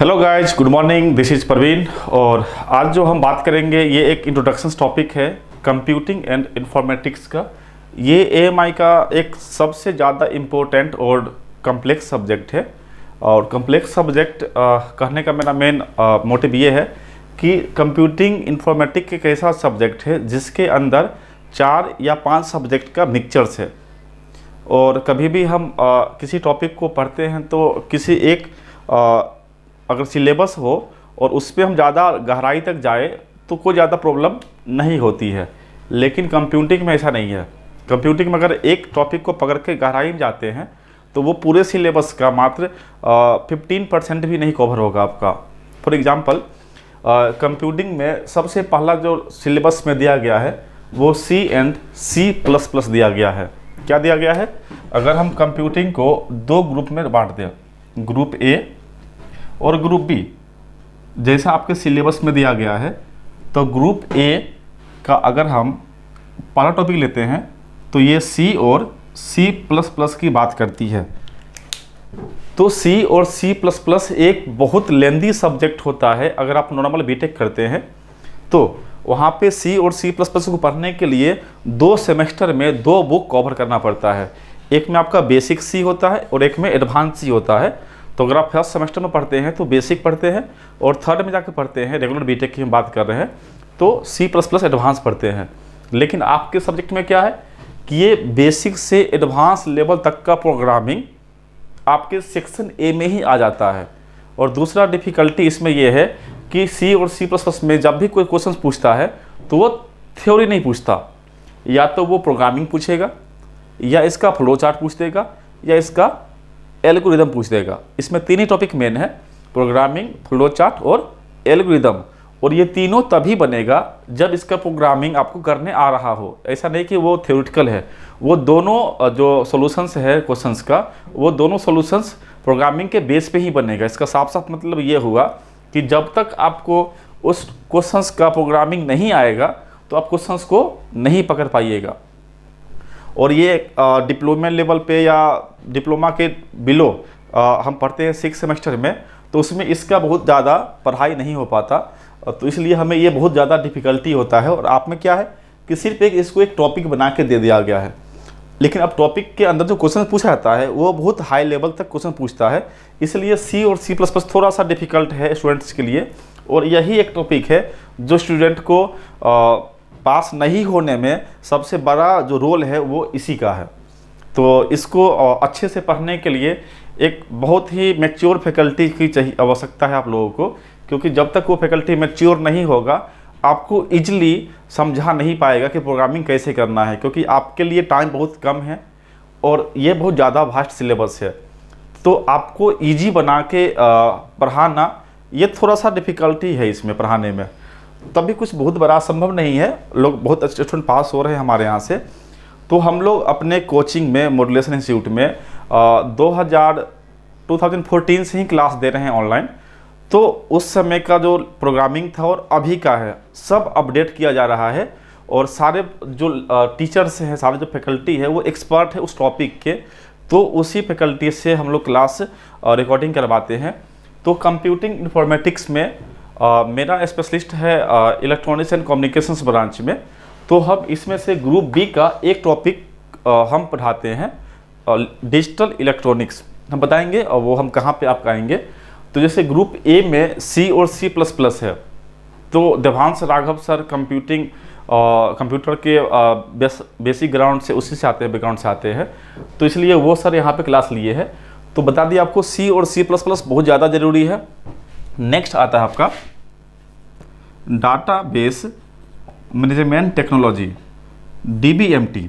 hello guys good morning this is Praveen और आज जो हम बात करेंगे ये एक इंट्रोडक्शन टॉपिक है कंप्यूटिंग एंड इन्फॉर्मेटिक्स का ये ए का एक सबसे ज़्यादा इम्पोर्टेंट और कम्प्लेक्स सब्जेक्ट है और कम्प्लेक्स सब्जेक्ट कहने का मेरा मेन मोटिव ये है कि कंप्यूटिंग इन्फॉर्मेटिक एक ऐसा सब्जेक्ट है जिसके अंदर चार या पाँच सब्जेक्ट का मिक्सचर्स है और कभी भी हम आ, किसी टॉपिक को पढ़ते हैं तो किसी एक आ, अगर सिलेबस हो और उस पर हम ज़्यादा गहराई तक जाए तो कोई ज़्यादा प्रॉब्लम नहीं होती है लेकिन कंप्यूटिंग में ऐसा नहीं है कंप्यूटिंग में अगर एक टॉपिक को पकड़ के गहराई में जाते हैं तो वो पूरे सिलेबस का मात्र फिफ्टीन परसेंट भी नहीं कवर होगा आपका फॉर एग्ज़ाम्पल कंप्यूटिंग में सबसे पहला जो सिलेबस में दिया गया है वो C and C plus plus दिया गया है क्या दिया गया है अगर हम कंप्यूटिंग को दो ग्रुप में बांट दें ग्रुप ए और ग्रुप बी जैसा आपके सिलेबस में दिया गया है तो ग्रुप ए का अगर हम पहला टॉपिक लेते हैं तो ये सी और सी प्लस प्लस की बात करती है तो सी और सी प्लस प्लस एक बहुत लेंदी सब्जेक्ट होता है अगर आप नॉर्मल बीटेक करते हैं तो वहाँ पे सी और सी प्लस प्लस को पढ़ने के लिए दो सेमेस्टर में दो बुक कवर करना पड़ता है एक में आपका बेसिक सी होता है और एक में एडवांस सी होता है तो अगर आप फर्स्ट सेमेस्टर में पढ़ते हैं तो बेसिक पढ़ते हैं और थर्ड में जाकर पढ़ते हैं रेगुलर बीटेक की हम बात कर रहे हैं तो सी प्लस प्लस एडवांस पढ़ते हैं लेकिन आपके सब्जेक्ट में क्या है कि ये बेसिक से एडवांस लेवल तक का प्रोग्रामिंग आपके सेक्शन ए में ही आ जाता है और दूसरा डिफ़िकल्टी इसमें यह है कि सी और सी प्लस प्लस में जब भी कोई क्वेश्चन पूछता है तो वो थ्योरी नहीं पूछता या तो वो प्रोग्रामिंग पूछेगा या इसका फ्लो चार्ट पूछ देगा या इसका एल्गोरिदम पूछ देगा इसमें तीन ही टॉपिक मेन है प्रोग्रामिंग फ्लो चार्ट और एल्गोरिदम और ये तीनों तभी बनेगा जब इसका प्रोग्रामिंग आपको करने आ रहा हो ऐसा नहीं कि वो थ्योरिटिकल है वो दोनों जो सॉल्यूशंस है क्वेश्चंस का वो दोनों सॉल्यूशंस प्रोग्रामिंग के बेस पे ही बनेगा इसका साफ साफ मतलब ये हुआ कि जब तक आपको उस क्वेश्चंस का प्रोग्रामिंग नहीं आएगा तो आप क्वेश्चंस को नहीं पकड़ पाइएगा और ये डिप्लोमा लेवल पे या डिप्लोमा के बिलो आ, हम पढ़ते हैं सिक्स सेमेस्टर में तो उसमें इसका बहुत ज़्यादा पढ़ाई नहीं हो पाता तो इसलिए हमें ये बहुत ज़्यादा डिफ़िकल्टी होता है और आप में क्या है कि सिर्फ एक इसको एक टॉपिक बना के दे दिया गया है लेकिन अब टॉपिक के अंदर जो क्वेश्चन पूछा जाता है वो बहुत हाई लेवल तक क्वेश्चन पूछता है इसलिए सी और सी प्लस प्लस थोड़ा सा डिफ़िकल्ट है स्टूडेंट्स के लिए और यही एक टॉपिक है जो स्टूडेंट को आ, पास नहीं होने में सबसे बड़ा जो रोल है वो इसी का है तो इसको अच्छे से पढ़ने के लिए एक बहुत ही मेच्योर फैकल्टी की चाहिए आवश्यकता है आप लोगों को क्योंकि जब तक वो फैकल्टी मेच्योर नहीं होगा आपको इजली समझा नहीं पाएगा कि प्रोग्रामिंग कैसे करना है क्योंकि आपके लिए टाइम बहुत कम है और ये बहुत ज़्यादा वास्ट सिलेबस है तो आपको इजी बना के पढ़ाना ये थोड़ा सा डिफ़िकल्टी है इसमें पढ़ाने में तब भी कुछ बहुत बड़ा संभव नहीं है लोग बहुत अच्छे स्टूडेंट पास हो रहे हैं हमारे यहाँ से तो हम लोग अपने कोचिंग में मॉडुलेशन इंस्टीट्यूट में आ, दो हज़ार 2014 से ही क्लास दे रहे हैं ऑनलाइन तो उस समय का जो प्रोग्रामिंग था और अभी का है सब अपडेट किया जा रहा है और सारे जो टीचर्स हैं सारे जो फैकल्टी है वो एक्सपर्ट है उस टॉपिक के तो उसी फैकल्टी से हम लोग क्लास रिकॉर्डिंग करवाते हैं तो कंप्यूटिंग इन्फॉर्मेटिक्स में आ, मेरा स्पेशलिस्ट है इलेक्ट्रॉनिक्स एंड कम्युनिकेशंस ब्रांच में तो हम इसमें से ग्रुप बी का एक टॉपिक हम पढ़ाते हैं डिजिटल इलेक्ट्रॉनिक्स हम बताएंगे और वो हम कहाँ पे आप आएंगे तो जैसे ग्रुप ए में सी और सी प्लस प्लस है तो Devansh Raghav sir computing computer के आ, बेस बेसिक ग्राउंड से उसी से आते हैं बैकग्राउंड से आते हैं तो इसलिए वो सर यहाँ पे क्लास लिए हैं तो बता दिए आपको सी और सी प्लस प्लस बहुत ज़्यादा ज़रूरी है नेक्स्ट आता है आपका data base management technology D B M T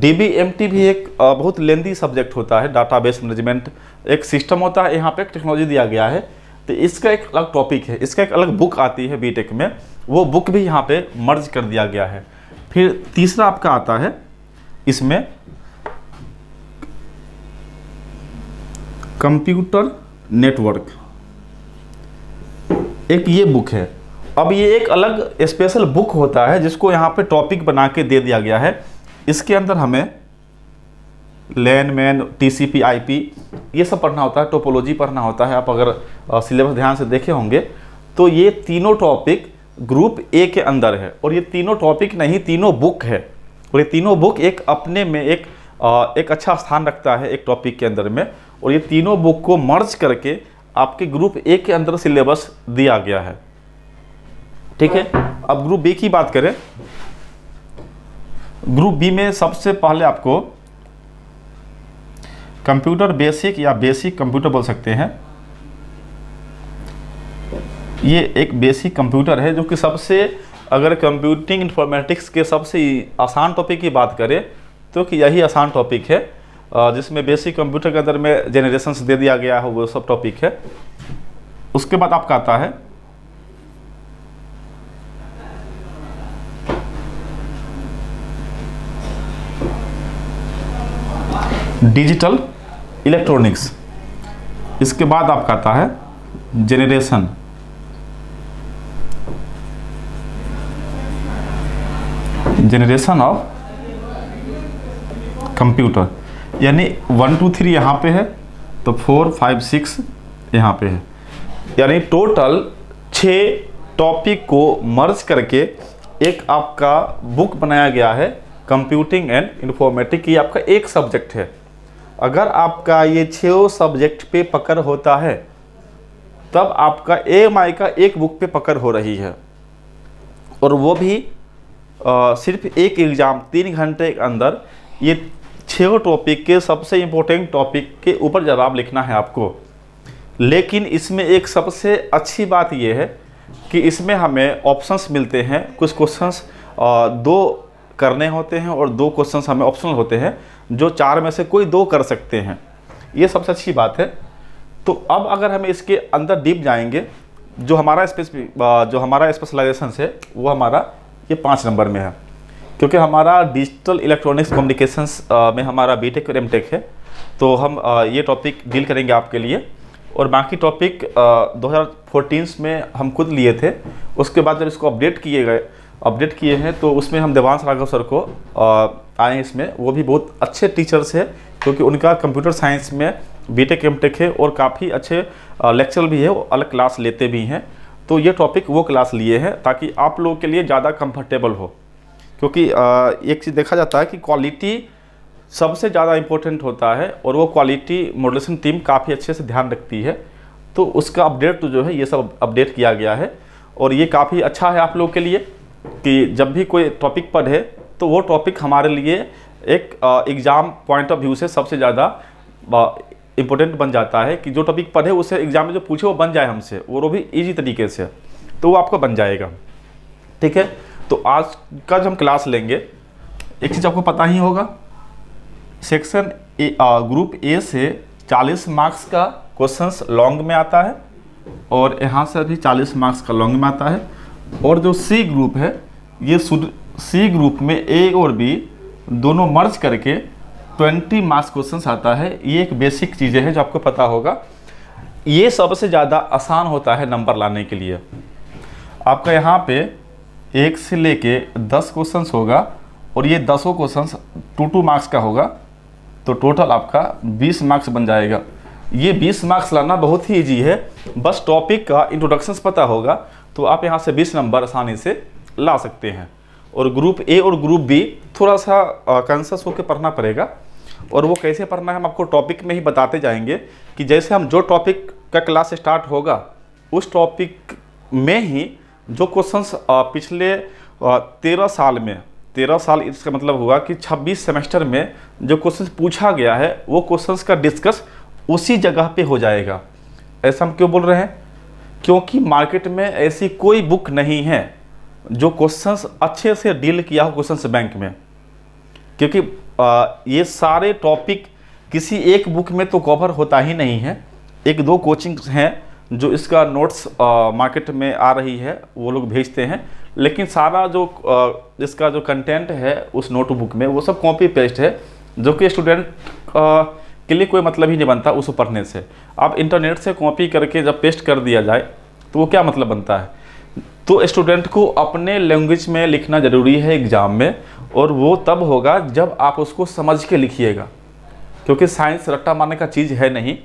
D B M T भी एक बहुत लेंदी सब्जेक्ट होता है डाटा बेस मैनेजमेंट एक सिस्टम होता है यहाँ पे एक टेक्नोलॉजी दिया गया है तो इसका एक अलग टॉपिक है इसका एक अलग बुक आती है बीटेक में वो बुक भी यहाँ पे मर्ज कर दिया गया है फिर तीसरा आपका आता है इसमें कंप्यूटर नेटवर्क एक ये बुक है अब ये एक अलग स्पेशल बुक होता है जिसको यहाँ पे टॉपिक बना के दे दिया गया है इसके अंदर हमें LAN MAN T C P I P ये सब पढ़ना होता है टोपोलॉजी पढ़ना होता है आप अगर सिलेबस ध्यान से देखे होंगे तो ये तीनों टॉपिक ग्रुप ए के अंदर है और ये तीनों टॉपिक नहीं तीनों बुक है और ये तीनों बुक एक अपने में एक आ, एक अच्छा स्थान रखता है एक टॉपिक के अंदर में और ये तीनों बुक को मर्ज करके आपके ग्रुप ए के अंदर सिलेबस दिया गया है ठीक है अब ग्रुप बी की बात करें ग्रुप बी में सबसे पहले आपको कंप्यूटर बेसिक या बेसिक कंप्यूटर बोल सकते हैं ये एक बेसिक कंप्यूटर है जो कि सबसे अगर कंप्यूटिंग इन्फॉर्मेटिक्स के सबसे आसान टॉपिक की बात करें तो कि यही आसान टॉपिक है जिसमें बेसिक कंप्यूटर के अंदर में जेनरेशंस दे दिया गया है वो सब टॉपिक है उसके बाद आपका आता है डिजिटल इलेक्ट्रॉनिक्स इसके बाद आपका आता है जेनरेशन जेनरेशन ऑफ कंप्यूटर यानी वन टू थ्री यहाँ पे है तो फोर फाइव सिक्स यहाँ पे है यानी टोटल छः टॉपिक को मर्ज करके एक आपका बुक बनाया गया है कंप्यूटिंग एंड इन्फॉर्मेटिक ये आपका एक सब्जेक्ट है अगर आपका ये छो सब्जेक्ट पे पकड़ होता है तब आपका ए माई का एक बुक पे पकड़ हो रही है और वो भी आ, सिर्फ एक एग्ज़ाम तीन घंटे के अंदर ये छो टॉपिक के सबसे इम्पोर्टेंट टॉपिक के ऊपर जवाब लिखना है आपको लेकिन इसमें एक सबसे अच्छी बात यह है कि इसमें हमें ऑप्शंस मिलते हैं कुछ क्वेश्चंस दो करने होते हैं और दो क्वेश्चंस हमें ऑप्शनल होते हैं जो चार में से कोई दो कर सकते हैं ये सबसे अच्छी बात है तो अब अगर हम इसके अंदर डीप जाएंगे जो हमारा स्पेस जो हमारा स्पेशलाइजेशन है वो हमारा ये पाँच नंबर में है क्योंकि हमारा डिजिटल इलेक्ट्रॉनिक्स कम्युनिकेशंस में हमारा बी टेक और एम टेक है तो हम ये टॉपिक डील करेंगे आपके लिए और बाकी टॉपिक 2014 में हम खुद लिए थे उसके बाद जब इसको अपडेट किए गए अपडेट किए हैं तो उसमें हम देवांश राघव सर को आए इसमें वो भी बहुत अच्छे टीचर्स हैं क्योंकि उनका कंप्यूटर साइंस में बीटेक एमटेक है और काफ़ी अच्छे लेक्चर भी है वो अलग क्लास लेते भी हैं तो ये टॉपिक वो क्लास लिए हैं ताकि आप लोगों के लिए ज़्यादा कंफर्टेबल हो क्योंकि एक चीज़ देखा जाता है कि क्वालिटी सबसे ज़्यादा इम्पोर्टेंट होता है और वो क्वालिटी मॉडलेशन टीम काफ़ी अच्छे से ध्यान रखती है तो उसका अपडेट तो जो है ये सब अपडेट किया गया है और ये काफ़ी अच्छा है आप लोग के लिए कि जब भी कोई टॉपिक पढ़े तो वो टॉपिक हमारे लिए एक एग्ज़ाम पॉइंट ऑफ व्यू से सबसे ज़्यादा इम्पोर्टेंट बन जाता है कि जो टॉपिक पढ़े उसे एग्ज़ाम में जो पूछे वो बन जाए हमसे वो भी ईजी तरीके से तो वो आपका बन जाएगा ठीक है तो आज का जो हम क्लास लेंगे एक चीज़ आपको पता ही होगा section A uh, group A से 40 मार्क्स का क्वेश्चंस लॉन्ग में आता है और यहाँ से भी 40 मार्क्स का लॉन्ग में आता है और जो सी ग्रुप है ये सी ग्रुप में ए और बी दोनों मर्ज करके 20 मार्क्स क्वेश्चन आता है ये एक बेसिक चीज़ें हैं जो आपको पता होगा ये सबसे ज़्यादा आसान होता है नंबर लाने के लिए आपका यहाँ पे एक से लेके दस क्वेश्चन होगा और ये दसों क्वेश्चन टू टू मार्क्स का होगा तो टोटल आपका बीस मार्क्स बन जाएगा ये बीस मार्क्स लाना बहुत ही ईजी है बस टॉपिक का इंट्रोडक्शंस पता होगा तो आप यहाँ से बीस नंबर आसानी से ला सकते हैं और ग्रुप ए और ग्रुप बी थोड़ा सा कंसस होकर पढ़ना पड़ेगा और वो कैसे पढ़ना है हम आपको टॉपिक में ही बताते जाएंगे कि जैसे हम जो टॉपिक का क्लास स्टार्ट होगा उस टॉपिक में ही जो क्वेश्चंस पिछले तेरह साल में तेरह साल इसका मतलब हुआ कि छब्बीस सेमेस्टर में जो क्वेश्चन पूछा गया है वो क्वेश्चंस का डिस्कस उसी जगह पे हो जाएगा ऐसा हम क्यों बोल रहे हैं क्योंकि मार्केट में ऐसी कोई बुक नहीं है जो क्वेश्चंस अच्छे से डील किया हो क्वेश्चंस बैंक में क्योंकि ये सारे टॉपिक किसी एक बुक में तो कवर होता ही नहीं है एक दो कोचिंग हैं जो इसका नोट्स मार्केट में आ रही है वो लोग भेजते हैं लेकिन सारा जो आ, इसका जो कंटेंट है उस नोटबुक में वो सब कॉपी पेस्ट है जो कि स्टूडेंट के लिए कोई मतलब ही नहीं बनता उसको पढ़ने से अब इंटरनेट से कॉपी करके जब पेस्ट कर दिया जाए तो वो क्या मतलब बनता है तो स्टूडेंट को अपने लैंग्वेज में लिखना ज़रूरी है एग्ज़ाम में और वो तब होगा जब आप उसको समझ के लिखिएगा क्योंकि साइंस रट्टा मारने का चीज़ है नहीं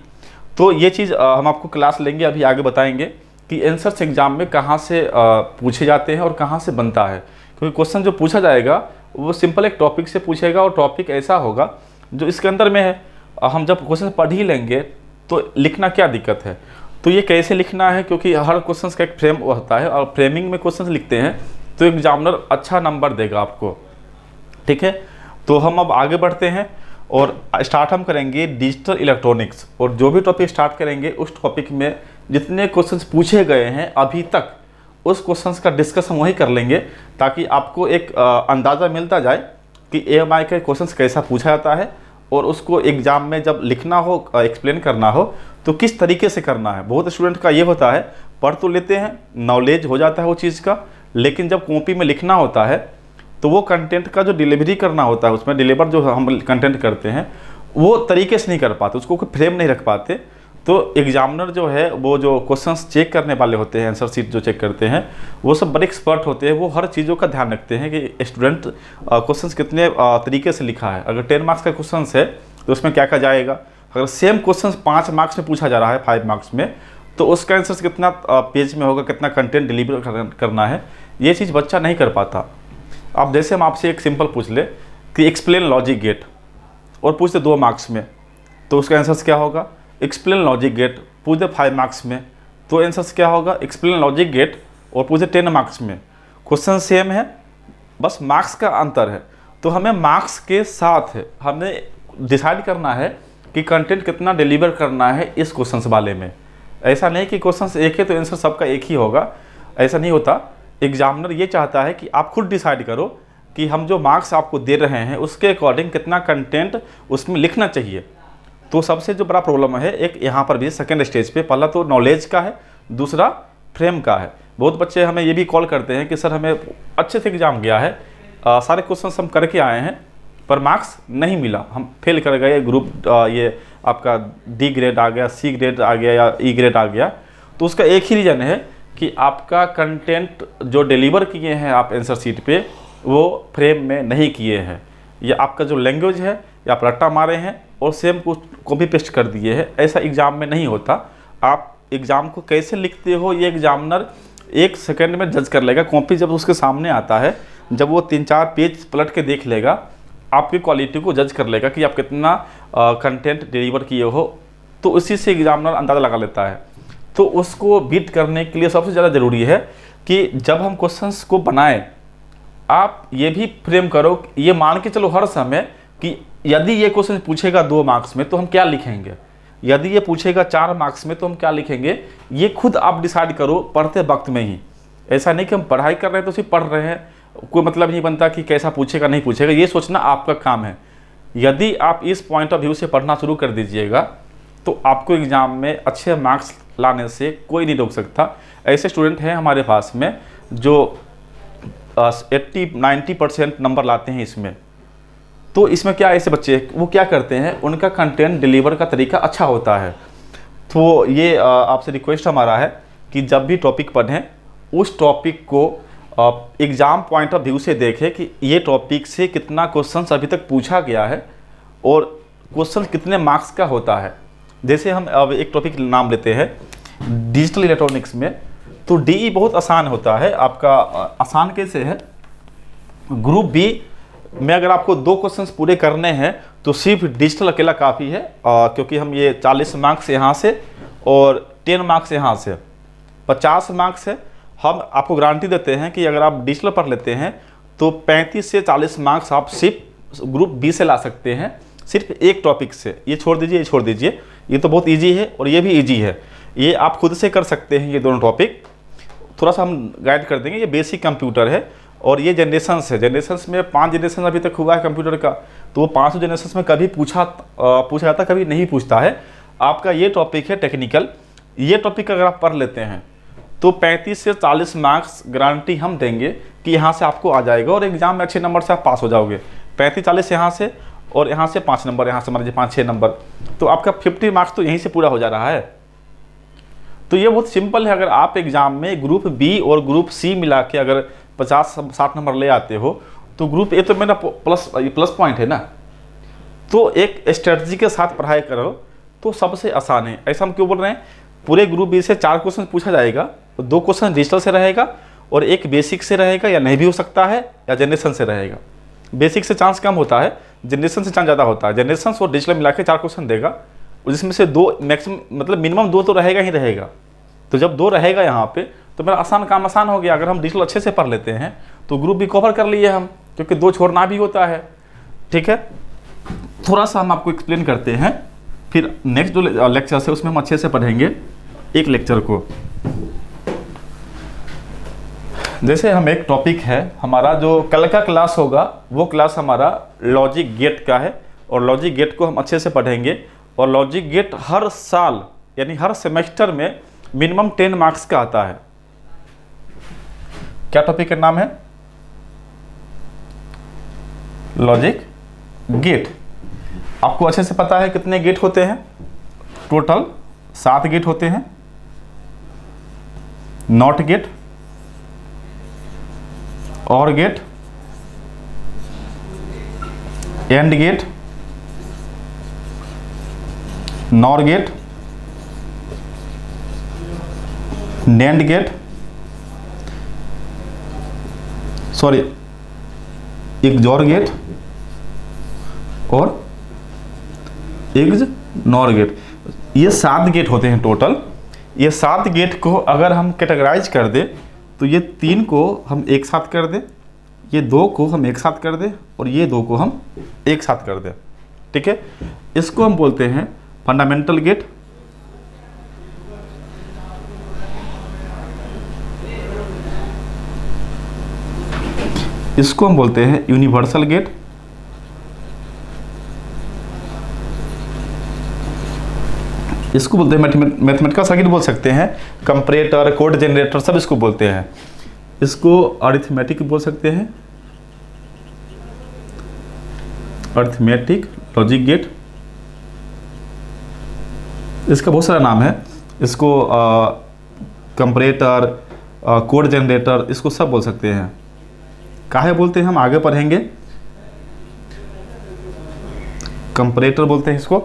तो ये चीज़ हम आपको क्लास लेंगे अभी आगे बताएंगे कि एंसर्स एग्ज़ाम में कहाँ से पूछे जाते हैं और कहाँ से बनता है क्योंकि क्वेश्चन जो पूछा जाएगा वो सिंपल एक टॉपिक से पूछेगा और टॉपिक ऐसा होगा जो इसके अंदर में है हम जब क्वेश्चन पढ़ ही लेंगे तो लिखना क्या दिक्कत है तो ये कैसे लिखना है क्योंकि हर क्वेश्चन का एक फ्रेम होता है और फ्रेमिंग में क्वेश्चन लिखते हैं तो एग्जामिनर अच्छा नंबर देगा आपको ठीक है तो हम अब आगे बढ़ते हैं और स्टार्ट हम करेंगे डिजिटल इलेक्ट्रॉनिक्स और जो भी टॉपिक स्टार्ट करेंगे उस टॉपिक में जितने क्वेश्चंस पूछे गए हैं अभी तक उस क्वेश्चंस का डिस्कस हम वही कर लेंगे ताकि आपको एक अंदाज़ा मिलता जाए कि ए के क्वेश्चन कैसा पूछा जाता है और उसको एग्ज़ाम में जब लिखना हो एक्सप्लेन करना हो तो किस तरीके से करना है बहुत स्टूडेंट का ये होता है पढ़ तो लेते हैं नॉलेज हो जाता है वो चीज़ का लेकिन जब कॉपी में लिखना होता है तो वो कंटेंट का जो डिलीवरी करना होता है उसमें डिलीवर जो हम कंटेंट करते हैं वो तरीके से नहीं कर पाते उसको कोई फ्रेम नहीं रख पाते तो एग्जामिनर जो है वो जो क्वेश्चंस चेक करने वाले होते हैं आंसर शीट जो चेक करते हैं वो सब बड़े एक्सपर्ट होते हैं वो हर चीज़ों का ध्यान रखते हैं कि स्टूडेंट क्वेश्चंस कितने आ, तरीके से लिखा है अगर टेन मार्क्स का क्वेश्चन है तो उसमें क्या क्या जाएगा अगर सेम क्वेश्चन पाँच मार्क्स में पूछा जा रहा है फाइव मार्क्स में तो उसका आंसर कितना पेज में होगा कितना कंटेंट डिलीवर करना है ये चीज़ बच्चा नहीं कर पाता अब जैसे हम आपसे एक सिंपल पूछ ले कि एक्सप्लेन लॉजिक गेट और पूछते दो मार्क्स में तो उसका आंसर्स क्या होगा एक्सप्लेन लॉजिक गेट पूछे फाइव मार्क्स में तो आंसर्स क्या होगा एक्सप्लेन लॉजिक गेट और पूछे टेन मार्क्स में क्वेश्चन सेम है बस मार्क्स का अंतर है तो हमें मार्क्स के साथ हमें डिसाइड करना है कि कंटेंट कितना डिलीवर करना है इस क्वेश्चन वाले में ऐसा नहीं कि क्वेश्चन एक है तो आंसर सबका एक ही होगा ऐसा नहीं होता एग्जामिनर ये चाहता है कि आप खुद डिसाइड करो कि हम जो मार्क्स आपको दे रहे हैं उसके अकॉर्डिंग कितना कंटेंट उसमें लिखना चाहिए तो सबसे जो बड़ा प्रॉब्लम है एक यहाँ पर भी सेकेंड स्टेज पे पहला तो नॉलेज का है दूसरा फ्रेम का है बहुत बच्चे हमें ये भी कॉल करते हैं कि सर हमें अच्छे से एग्ज़ाम गया है आ, सारे क्वेश्चन हम करके आए हैं पर मार्क्स नहीं मिला हम फेल कर गए ग्रुप आ, ये आपका डी ग्रेड आ गया सी ग्रेड आ गया या ई e ग्रेड आ गया तो उसका एक ही रीज़न है कि आपका कंटेंट जो डिलीवर किए हैं आप आंसर सीट पे वो फ्रेम में नहीं किए हैं या आपका जो लैंग्वेज है या आप रट्टा मारे हैं और सेम को कॉपी पेस्ट कर दिए है ऐसा एग्ज़ाम में नहीं होता आप एग्ज़ाम को कैसे लिखते हो ये एग्ज़ामिनर एक सेकंड में जज कर लेगा कॉपी जब उसके सामने आता है जब वो तीन चार पेज पलट के देख लेगा आपकी क्वालिटी को जज कर लेगा कि आप कितना कंटेंट डिलीवर किए हो तो उसी से एग्ज़ामिनर अंदाज़ा लगा लेता है तो उसको बीट करने के लिए सबसे ज़्यादा ज़रूरी है कि जब हम क्वेश्चंस को बनाएं आप ये भी फ्रेम करो ये मान के चलो हर समय कि यदि ये क्वेश्चन पूछेगा दो मार्क्स में तो हम क्या लिखेंगे यदि ये पूछेगा चार मार्क्स में तो हम क्या लिखेंगे ये खुद आप डिसाइड करो पढ़ते वक्त में ही ऐसा नहीं कि हम पढ़ाई कर रहे हैं तो सिर्फ पढ़ रहे हैं कोई मतलब नहीं बनता कि कैसा पूछेगा नहीं पूछेगा ये सोचना आपका काम है यदि आप इस पॉइंट ऑफ व्यू से पढ़ना शुरू कर दीजिएगा तो आपको एग्ज़ाम में अच्छे मार्क्स लाने से कोई नहीं रोक सकता ऐसे स्टूडेंट हैं हमारे पास में जो एट्टी नाइन्टी परसेंट नंबर लाते हैं इसमें तो इसमें क्या ऐसे बच्चे वो क्या करते हैं उनका कंटेंट डिलीवर का तरीका अच्छा होता है तो ये आपसे रिक्वेस्ट हमारा है कि जब भी टॉपिक पढ़ें उस टॉपिक को एग्ज़ाम पॉइंट ऑफ व्यू से देखें कि ये टॉपिक से कितना क्वेश्चन अभी तक पूछा गया है और क्वेश्चन कितने मार्क्स का होता है जैसे हम अब एक टॉपिक नाम लेते हैं डिजिटल इलेक्ट्रॉनिक्स में तो डी e बहुत आसान होता है आपका आसान कैसे है ग्रुप बी में अगर आपको दो क्वेश्चंस पूरे करने हैं तो सिर्फ डिजिटल अकेला काफ़ी है आ, क्योंकि हम ये 40 मार्क्स यहाँ से और 10 मार्क्स यहाँ से 50 मार्क्स है हम आपको गारंटी देते हैं कि अगर आप डिजिटल पढ़ लेते हैं तो 35 से 40 मार्क्स आप सिर्फ ग्रुप बी से ला सकते हैं सिर्फ एक टॉपिक से ये छोड़ दीजिए ये छोड़ दीजिए ये तो बहुत ईजी है और ये भी ईजी है ये आप खुद से कर सकते हैं ये दोनों टॉपिक थोड़ा सा हम गाइड कर देंगे ये बेसिक कंप्यूटर है और ये जनरेशन्स है जनरेशन्स में पाँच जनरेशन अभी तक हुआ है कंप्यूटर का तो वो पाँच जनरेशन्स में कभी पूछा पूछा जाता कभी नहीं पूछता है आपका ये टॉपिक है टेक्निकल ये टॉपिक अगर आप पढ़ लेते हैं तो 35 से 40 मार्क्स गारंटी हम देंगे कि यहाँ से आपको आ जाएगा और एग्ज़ाम में अच्छे नंबर से आप पास हो जाओगे पैंतीस चालीस यहाँ से और यहाँ से पाँच नंबर यहाँ से मान लीजिए पाँच छः नंबर तो आपका फिफ्टी मार्क्स तो यहीं से पूरा हो जा रहा है तो ये बहुत सिंपल है अगर आप एग्ज़ाम में ग्रुप बी और ग्रुप सी मिला के अगर पचास साठ नंबर ले आते हो तो ग्रुप ए तो मेरा प्लस प्लस पॉइंट है ना तो एक स्ट्रेटजी के साथ पढ़ाई करो तो सबसे आसान है ऐसा हम क्यों बोल रहे हैं पूरे ग्रुप बी से चार क्वेश्चन पूछा जाएगा तो दो क्वेश्चन डिजिटल से रहेगा और एक बेसिक से रहेगा या नहीं भी हो सकता है या जनरेशन से रहेगा बेसिक से चांस कम होता है जनरेशन से चांस ज़्यादा होता है जनरेशन और डिजिटल मिला के चार क्वेश्चन देगा जिसमें से दो मैक्सिमम मतलब मिनिमम दो तो रहेगा ही रहेगा तो जब दो रहेगा यहाँ पे तो मेरा आसान काम आसान हो गया अगर हम डिजिटल अच्छे से पढ़ लेते हैं तो ग्रुप भी कवर कर लिए हम क्योंकि दो छोड़ना भी होता है ठीक है थोड़ा सा हम आपको एक्सप्लेन करते हैं फिर नेक्स्ट जो लेक्चर है उसमें हम अच्छे से पढ़ेंगे एक लेक्चर को जैसे हम एक टॉपिक है हमारा जो कल का क्लास होगा वो क्लास हमारा लॉजिक गेट का है और लॉजिक गेट को हम अच्छे से पढ़ेंगे और लॉजिक गेट हर साल यानी हर सेमेस्टर में मिनिमम टेन मार्क्स का आता है क्या टॉपिक का नाम है लॉजिक गेट आपको अच्छे से पता है कितने गेट होते हैं टोटल सात गेट होते हैं NOT gate OR gate AND gate NOR gate NAND gate sorry XOR gate और एक नॉर गेट ये सात गेट होते हैं टोटल ये सात गेट को अगर हम कैटेगराइज कर दें तो ये तीन को हम एक साथ कर दें ये दो को हम एक साथ कर दें और ये दो को हम एक साथ कर दें ठीक है इसको हम बोलते हैं फंडामेंटल गेट इसको हम बोलते हैं यूनिवर्सल गेट इसको बोलते हैं मैथमेटिकल सर्किट बोल सकते हैं कंपरेटर कोड जनरेटर सब इसको बोलते हैं इसको अरिथमेटिक बोल सकते हैं अरिथमेटिक लॉजिक गेट इसका बहुत सारा नाम है इसको कंपरेटर कोड जनरेटर इसको सब बोल सकते हैं काहे बोलते हैं हम आगे पढ़ेंगे कंपरेटर बोलते हैं इसको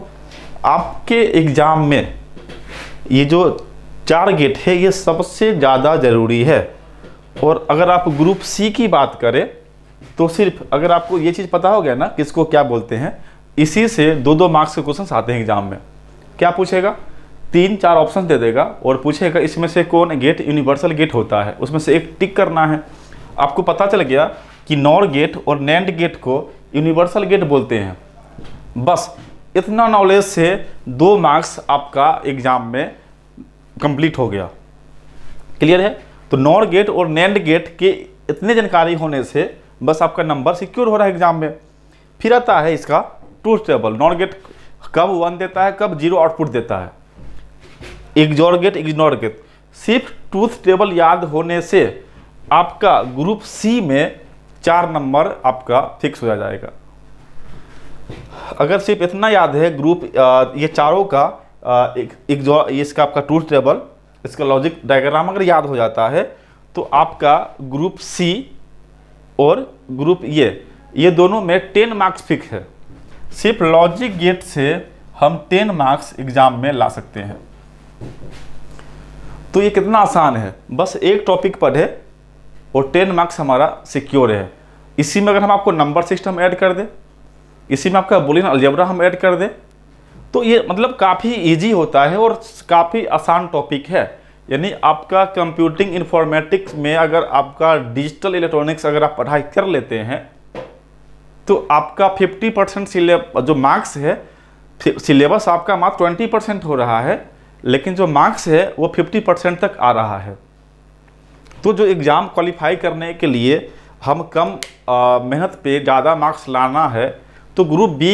आपके एग्ज़ाम में ये जो चार गेट है ये सबसे ज़्यादा ज़रूरी है और अगर आप ग्रुप सी की बात करें तो सिर्फ अगर आपको ये चीज़ पता हो गया ना किसको क्या बोलते हैं इसी से दो दो मार्क्स के क्वेश्चन आते हैं एग्जाम में क्या पूछेगा तीन चार ऑप्शन दे देगा और पूछेगा इसमें से कौन गेट यूनिवर्सल गेट होता है उसमें से एक टिक करना है आपको पता चल गया कि नॉर गेट और नैंड गेट को यूनिवर्सल गेट बोलते हैं बस इतना नॉलेज से दो मार्क्स आपका एग्ज़ाम में कंप्लीट हो गया क्लियर है तो नॉर गेट और नैंड गेट के इतने जानकारी होने से बस आपका नंबर सिक्योर हो रहा है एग्ज़ाम में फिर आता है इसका ट्रूथ टेबल नॉर गेट कब वन देता है कब जीरो आउटपुट देता है एग्जॉर गेट इग्नोर गेट सिर्फ ट्रूथ टेबल याद होने से आपका ग्रुप सी में चार नंबर आपका फिक्स हो जाएगा अगर सिर्फ इतना याद है ग्रुप ये चारों का एक, एक जो ये इसका आपका टूथ टेबल इसका लॉजिक डायग्राम अगर याद हो जाता है तो आपका ग्रुप सी और ग्रुप ये ये दोनों में टेन मार्क्स फिक्स है सिर्फ लॉजिक गेट से हम टेन मार्क्स एग्जाम में ला सकते हैं तो ये कितना आसान है बस एक टॉपिक पढ़े और टेन मार्क्स हमारा सिक्योर है इसी में अगर हम आपको नंबर सिस्टम ऐड कर दें इसी में आपका बुलिन अलजबरा हम ऐड कर दें तो ये मतलब काफ़ी इजी होता है और काफ़ी आसान टॉपिक है यानी आपका कंप्यूटिंग इन्फॉर्मेटिक्स में अगर आपका डिजिटल इलेक्ट्रॉनिक्स अगर आप पढ़ाई कर लेते हैं तो आपका 50 परसेंट जो मार्क्स है सिलेबस आपका मात्र 20 परसेंट हो रहा है लेकिन जो मार्क्स है वो 50 परसेंट तक आ रहा है तो जो एग्ज़ाम क्वालिफाई करने के लिए हम कम मेहनत पे ज़्यादा मार्क्स लाना है तो ग्रुप बी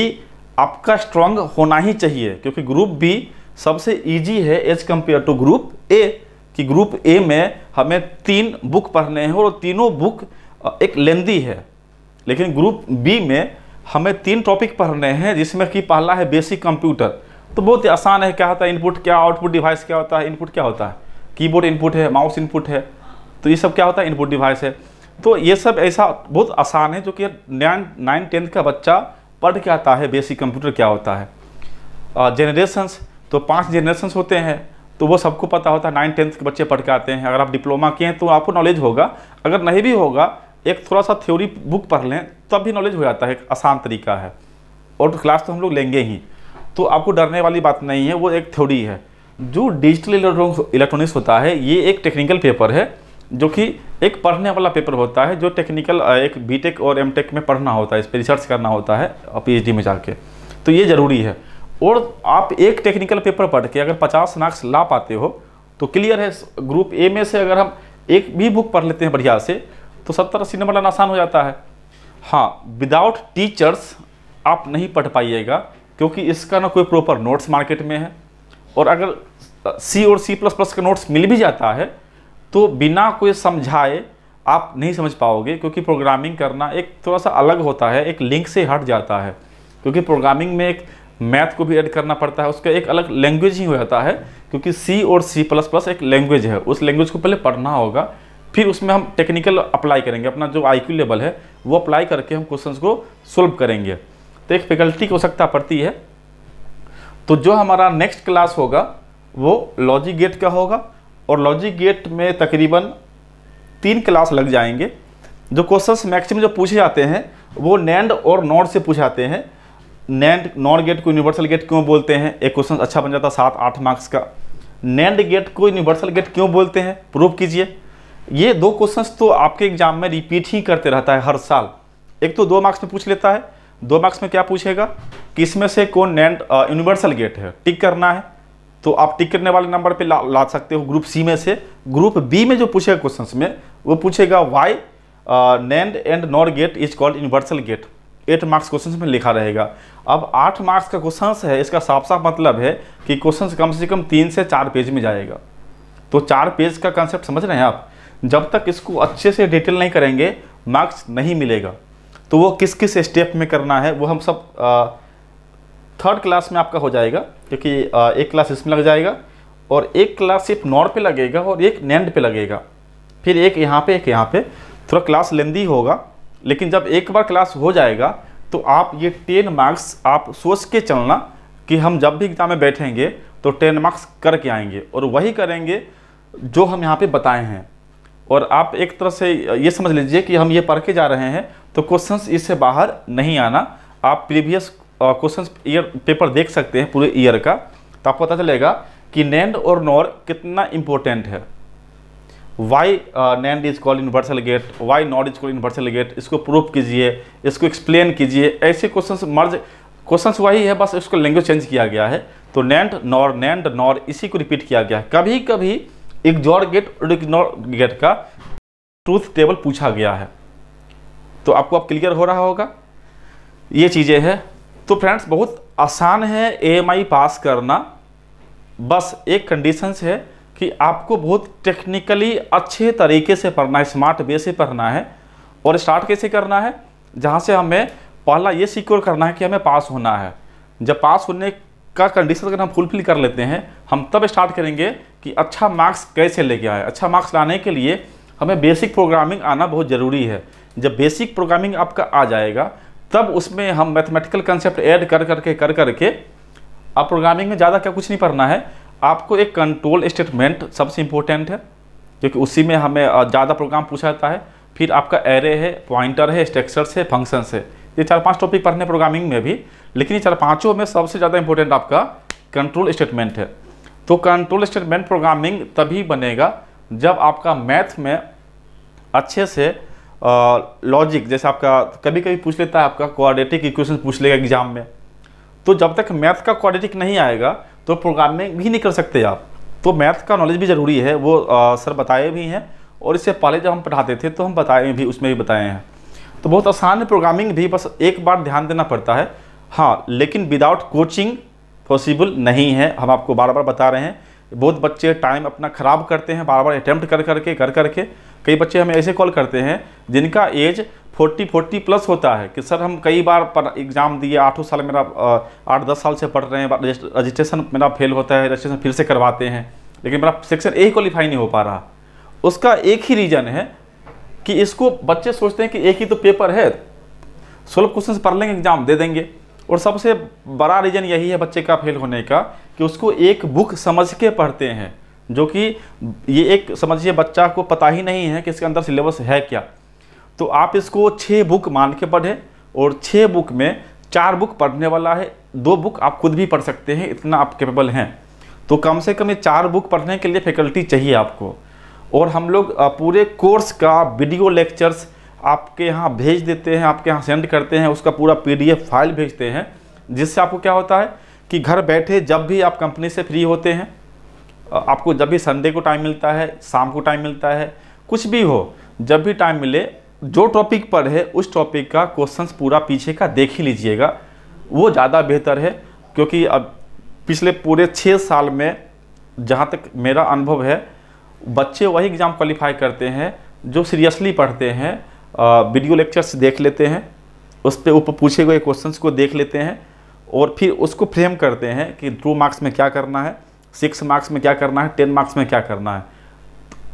आपका स्ट्रांग होना ही चाहिए क्योंकि ग्रुप बी सबसे इजी है as compared to group A कि ग्रुप ए में हमें तीन बुक पढ़ने हैं और तीनों बुक एक लेंदी है लेकिन ग्रुप बी में हमें तीन टॉपिक पढ़ने हैं जिसमें कि पहला है बेसिक कंप्यूटर तो बहुत ही आसान है क्या होता है इनपुट क्या आउटपुट डिवाइस क्या होता है इनपुट क्या होता है कीबोर्ड इनपुट है माउस इनपुट है तो ये सब क्या होता है इनपुट डिवाइस है तो ये सब ऐसा बहुत आसान है जो कि नाइन नाइन टेंथ का बच्चा पढ़ के आता है बेसिक कंप्यूटर क्या होता है जेनरेशंस तो पांच जेनरेशंस होते हैं तो वो सबको पता होता है नाइन टेंथ के बच्चे पढ़ के आते हैं अगर आप डिप्लोमा किए हैं तो आपको नॉलेज होगा अगर नहीं भी होगा एक थोड़ा सा थ्योरी बुक पढ़ लें तब भी नॉलेज हो जाता है एक आसान तरीका है और तो क्लास तो हम लोग लेंगे ही तो आपको डरने वाली बात नहीं है वो एक थ्योरी है जो डिजिटल इलेक्ट्रॉनिक्स होता है ये एक टेक्निकल पेपर है जो कि एक पढ़ने वाला पेपर होता है जो टेक्निकल एक बीटेक और एमटेक में पढ़ना होता है इस पर रिसर्च करना होता है पीएचडी में जाके तो ये ज़रूरी है और आप एक टेक्निकल पेपर पढ़ के अगर पचास मार्क्स ला पाते हो तो क्लियर है ग्रुप ए में से अगर हम एक भी बुक पढ़ लेते हैं बढ़िया से तो सत्तर अस्सी नंबर लाना आसान हो जाता है हाँ विदाउट टीचर्स आप नहीं पढ़ पाइएगा क्योंकि इसका ना कोई प्रॉपर नोट्स मार्केट में है और अगर सी और सी प्लस प्लस का नोट्स मिल भी जाता है तो बिना कोई समझाए आप नहीं समझ पाओगे क्योंकि प्रोग्रामिंग करना एक थोड़ा सा अलग होता है एक लिंक से हट जाता है क्योंकि प्रोग्रामिंग में एक मैथ को भी ऐड करना पड़ता है उसका एक अलग लैंग्वेज ही हो जाता है क्योंकि सी और सी प्लस प्लस एक लैंग्वेज है उस लैंग्वेज को पहले पढ़ना होगा फिर उसमें हम टेक्निकल अप्लाई करेंगे अपना जो आई लेवल है वो अप्लाई करके हम क्वेश्चन को सोल्व करेंगे तो एक फैकल्टी की आवश्यकता पड़ती है तो जो हमारा नेक्स्ट क्लास होगा वो लॉजिक गेट का होगा और लॉजिक गेट में तकरीबन तीन क्लास लग जाएंगे जो क्वेश्चंस मैक्सिमम जो पूछे जाते हैं वो नैंड और नॉर्ड से पूछे जाते हैं नैंड नॉर्ड गेट को यूनिवर्सल गेट क्यों बोलते हैं एक क्वेश्चन अच्छा बन जाता है सात आठ मार्क्स का नैंड गेट को यूनिवर्सल गेट क्यों बोलते हैं प्रूव कीजिए ये दो क्वेश्चंस तो आपके एग्जाम में रिपीट ही करते रहता है हर साल एक तो दो मार्क्स में पूछ लेता है दो मार्क्स में क्या पूछेगा किसमें से कौन नैंड यूनिवर्सल गेट है टिक करना है तो आप टिक करने वाले नंबर पे ला, ला सकते हो ग्रुप सी में से ग्रुप बी में जो पूछेगा क्वेश्चन में वो पूछेगा why NAND and NOR gate is called universal gate eight marks question में लिखा रहेगा अब आठ मार्क्स का क्वेश्चन है इसका साफ साफ मतलब है कि क्वेश्चन कम से कम तीन से चार पेज में जाएगा तो चार पेज का कंसेप्ट समझ रहे हैं आप जब तक इसको अच्छे से डिटेल नहीं करेंगे मार्क्स नहीं मिलेगा तो वो किस किस स्टेप में करना है वो हम सब uh, थर्ड क्लास में आपका हो जाएगा क्योंकि एक क्लास इसमें लग जाएगा और एक क्लास सिर्फ नॉर पे लगेगा और एक नैंड पे लगेगा फिर एक यहाँ पे एक यहाँ पे थोड़ा क्लास लेंदी होगा लेकिन जब एक बार क्लास हो जाएगा तो आप ये टेन मार्क्स आप सोच के चलना कि हम जब भी एग्ज़ाम में बैठेंगे तो टेन मार्क्स करके आएंगे और वही करेंगे जो हम यहाँ पर बताए हैं और आप एक तरह से ये समझ लीजिए कि हम ये पढ़ के जा रहे हैं तो क्वेश्चन इससे बाहर नहीं आना आप प्रीवियस क्वेश्चन ईयर पेपर देख सकते हैं पूरे ईयर का तो आपको पता चलेगा कि नैंड और नॉर कितना इंपॉर्टेंट है why NAND is call universal gate why NOR is call universal gate इसको प्रूव कीजिए इसको एक्सप्लेन कीजिए ऐसे क्वेश्चन मर्ज क्वेश्चन वही है बस इसको लैंग्वेज चेंज किया गया है तो नैंड नॉर नैंड नॉर इसी को रिपीट किया गया है कभी कभी एग्जॉर गेट और इग्नोर गेट का ट्रूथ टेबल पूछा गया है तो आपको अब आप क्लियर हो रहा होगा ये चीज़ें हैं तो फ्रेंड्स बहुत आसान है ए पास करना बस एक कंडीशंस है कि आपको बहुत टेक्निकली अच्छे तरीके से पढ़ना है स्मार्ट वे से पढ़ना है और स्टार्ट कैसे करना है जहाँ से हमें पहला ये सिक्योर करना है कि हमें पास होना है जब पास होने का कंडीशन अगर हम फुलफिल कर लेते हैं हम तब स्टार्ट करेंगे कि अच्छा मार्क्स कैसे लेके आए अच्छा मार्क्स लाने के लिए हमें बेसिक प्रोग्रामिंग आना बहुत ज़रूरी है जब बेसिक प्रोग्रामिंग आपका आ जाएगा तब उसमें हम मैथमेटिकल कंसेप्ट ऐड कर करके कर करके आप प्रोग्रामिंग में ज़्यादा क्या कुछ नहीं पढ़ना है आपको एक कंट्रोल स्टेटमेंट सबसे इम्पोर्टेंट है क्योंकि उसी में हमें ज़्यादा प्रोग्राम पूछा जाता है फिर आपका एरे है पॉइंटर है स्ट्रक्चर्स है फंक्शंस है ये चार पांच टॉपिक पढ़ने प्रोग्रामिंग में भी लेकिन ये चार पांचों में सबसे ज़्यादा इंपॉर्टेंट आपका कंट्रोल स्टेटमेंट है तो कंट्रोल स्टेटमेंट प्रोग्रामिंग तभी बनेगा जब आपका मैथ में अच्छे से लॉजिक जैसे आपका कभी कभी पूछ लेता है आपका कोऑर्डिनेटिक इक्वेशन पूछ लेगा एग्जाम में तो जब तक मैथ का कोऑर्डिनेटिक नहीं आएगा तो प्रोग्रामिंग भी नहीं कर सकते आप तो मैथ का नॉलेज भी ज़रूरी है वो आ, सर बताए भी हैं और इससे पहले जब हम पढ़ाते थे तो हम बताए भी उसमें भी बताए हैं तो बहुत आसान है प्रोग्रामिंग भी बस एक बार ध्यान देना पड़ता है हाँ लेकिन विदाउट कोचिंग पॉसिबल नहीं है हम आपको बार बार बता रहे हैं बहुत बच्चे टाइम अपना ख़राब करते हैं बार बार अटैम्प्ट कर करके कर करके कई बच्चे हमें ऐसे कॉल करते हैं जिनका एज 40 40 प्लस होता है कि सर हम कई बार पर एग्ज़ाम दिए आठों साल मेरा आठ दस साल से पढ़ रहे हैं रजिस्ट्रेशन मेरा फेल होता है रजिस्ट्रेशन फिर से करवाते हैं लेकिन मेरा सेक्शन ए क्वालिफाई नहीं हो पा रहा उसका एक ही रीज़न है कि इसको बच्चे सोचते हैं कि एक ही तो पेपर है सोलह क्वेश्चन पढ़ लेंगे एग्ज़ाम दे देंगे और सबसे बड़ा रीज़न यही है बच्चे का फेल होने का कि उसको एक बुक समझ के पढ़ते हैं जो कि ये एक समझिए बच्चा को पता ही नहीं है कि इसके अंदर सिलेबस है क्या तो आप इसको छः बुक मान के पढ़ें और छः बुक में चार बुक पढ़ने वाला है दो बुक आप खुद भी पढ़ सकते हैं इतना आप कैपेबल हैं तो कम से कम ये चार बुक पढ़ने के लिए फैकल्टी चाहिए आपको और हम लोग पूरे कोर्स का वीडियो लेक्चर्स आपके यहाँ भेज देते हैं आपके यहाँ सेंड करते हैं उसका पूरा पीडीएफ फाइल भेजते हैं जिससे आपको क्या होता है कि घर बैठे जब भी आप कंपनी से फ्री होते हैं आपको जब भी संडे को टाइम मिलता है शाम को टाइम मिलता है कुछ भी हो जब भी टाइम मिले जो टॉपिक पर है उस टॉपिक का क्वेश्चन पूरा पीछे का देख ही लीजिएगा वो ज़्यादा बेहतर है क्योंकि अब पिछले पूरे छः साल में जहाँ तक मेरा अनुभव है बच्चे वही एग्ज़ाम क्वालिफाई करते हैं जो सीरियसली पढ़ते हैं वीडियो लेक्चर्स देख लेते हैं उस पर ऊपर पूछे गए क्वेश्चंस को देख लेते हैं और फिर उसको फ्रेम करते हैं कि टू मार्क्स में क्या करना है सिक्स मार्क्स में क्या करना है टेन मार्क्स में क्या करना है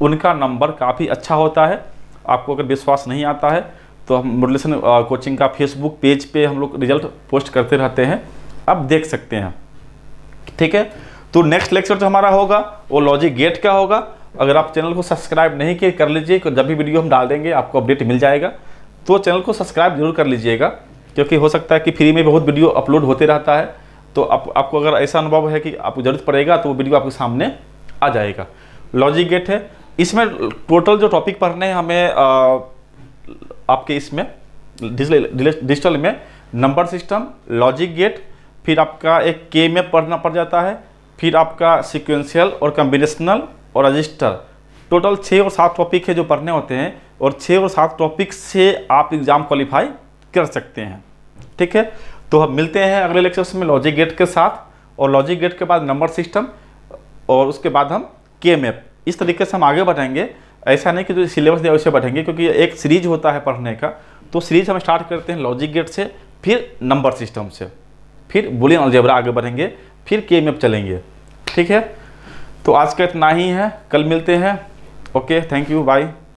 उनका नंबर काफ़ी अच्छा होता है आपको अगर विश्वास नहीं आता है तो हम मुरलीसन कोचिंग का फेसबुक पेज पे हम लोग रिजल्ट पोस्ट करते रहते हैं आप देख सकते हैं ठीक है तो नेक्स्ट लेक्चर जो हमारा होगा वो लॉजिक गेट का होगा अगर आप चैनल को सब्सक्राइब नहीं किए कर लीजिए जब भी वीडियो हम डाल देंगे आपको अपडेट मिल जाएगा तो चैनल को सब्सक्राइब जरूर कर लीजिएगा क्योंकि हो सकता है कि फ्री में बहुत वीडियो अपलोड होते रहता है तो आप, आपको अगर ऐसा अनुभव है कि आपको ज़रूरत पड़ेगा तो वो वीडियो आपके सामने आ जाएगा लॉजिक गेट है इसमें टोटल जो टॉपिक पढ़ने हैं हमें आ, आपके इसमें डिजिटल में नंबर सिस्टम लॉजिक गेट फिर आपका एक के में पढ़ना पड़ जाता है फिर आपका सिक्वेंशियल और कम्बिनेशनल और रजिस्टर टोटल छः और सात टॉपिक है जो पढ़ने होते हैं और छः और सात टॉपिक से आप एग्ज़ाम क्वालिफाई कर सकते हैं ठीक है तो हम मिलते हैं अगले लेक्चर में लॉजिक गेट के साथ और लॉजिक गेट के बाद नंबर सिस्टम और उसके बाद हम के मैप इस तरीके से हम आगे बढ़ेंगे ऐसा नहीं कि जो सिलेबस दिया उसे बढ़ेंगे क्योंकि एक सीरीज होता है पढ़ने का तो सीरीज हम स्टार्ट करते हैं लॉजिक गेट से फिर नंबर सिस्टम से फिर बुलियन अलजेबरा आगे बढ़ेंगे फिर के मैप चलेंगे ठीक है तो आज का इतना ही है कल मिलते हैं ओके थैंक यू बाय